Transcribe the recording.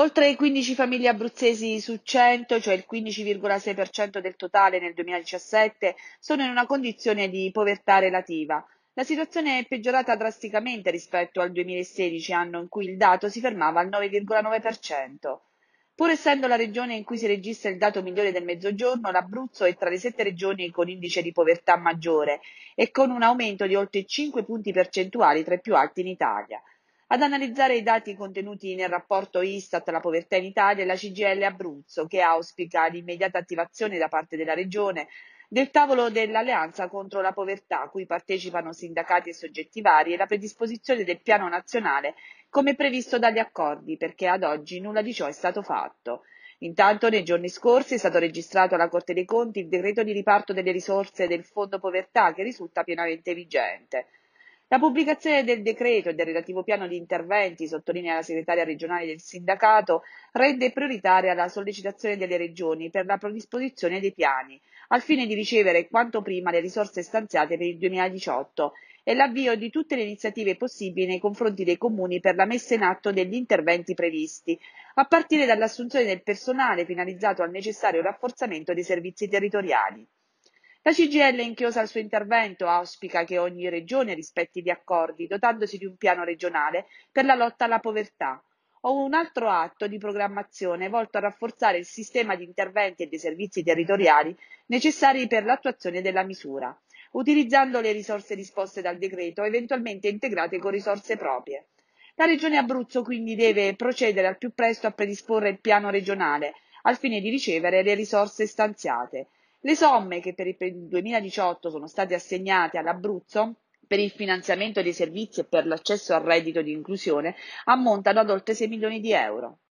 Oltre quindici famiglie abruzzesi su cento, cioè il 15,6 per cento del totale nel 2017, sono in una condizione di povertà relativa. La situazione è peggiorata drasticamente rispetto al 2016, anno in cui il dato si fermava al 9,9 per cento. Pur essendo la regione in cui si registra il dato migliore del mezzogiorno, l'Abruzzo è tra le sette regioni con indice di povertà maggiore e con un aumento di oltre 5 punti percentuali tra i più alti in Italia. Ad analizzare i dati contenuti nel rapporto Istat la povertà in Italia è la CGL Abruzzo, che auspica l'immediata attivazione da parte della Regione del tavolo dell'Alleanza contro la povertà, a cui partecipano sindacati e soggetti vari, e la predisposizione del piano nazionale come previsto dagli accordi, perché ad oggi nulla di ciò è stato fatto. Intanto nei giorni scorsi è stato registrato alla Corte dei Conti il decreto di riparto delle risorse del Fondo Povertà che risulta pienamente vigente. La pubblicazione del decreto e del relativo piano di interventi, sottolinea la segretaria regionale del sindacato, rende prioritaria la sollecitazione delle regioni per la predisposizione dei piani, al fine di ricevere quanto prima le risorse stanziate per il 2018 e l'avvio di tutte le iniziative possibili nei confronti dei comuni per la messa in atto degli interventi previsti, a partire dall'assunzione del personale finalizzato al necessario rafforzamento dei servizi territoriali. La in chiosa al suo intervento, auspica che ogni regione rispetti gli accordi, dotandosi di un piano regionale per la lotta alla povertà o un altro atto di programmazione volto a rafforzare il sistema di interventi e dei servizi territoriali necessari per l'attuazione della misura, utilizzando le risorse disposte dal decreto eventualmente integrate con risorse proprie. La Regione Abruzzo quindi deve procedere al più presto a predisporre il piano regionale al fine di ricevere le risorse stanziate le somme che per il 2018 sono state assegnate all'Abruzzo per il finanziamento dei servizi e per l'accesso al reddito di inclusione ammontano ad oltre 6 milioni di euro.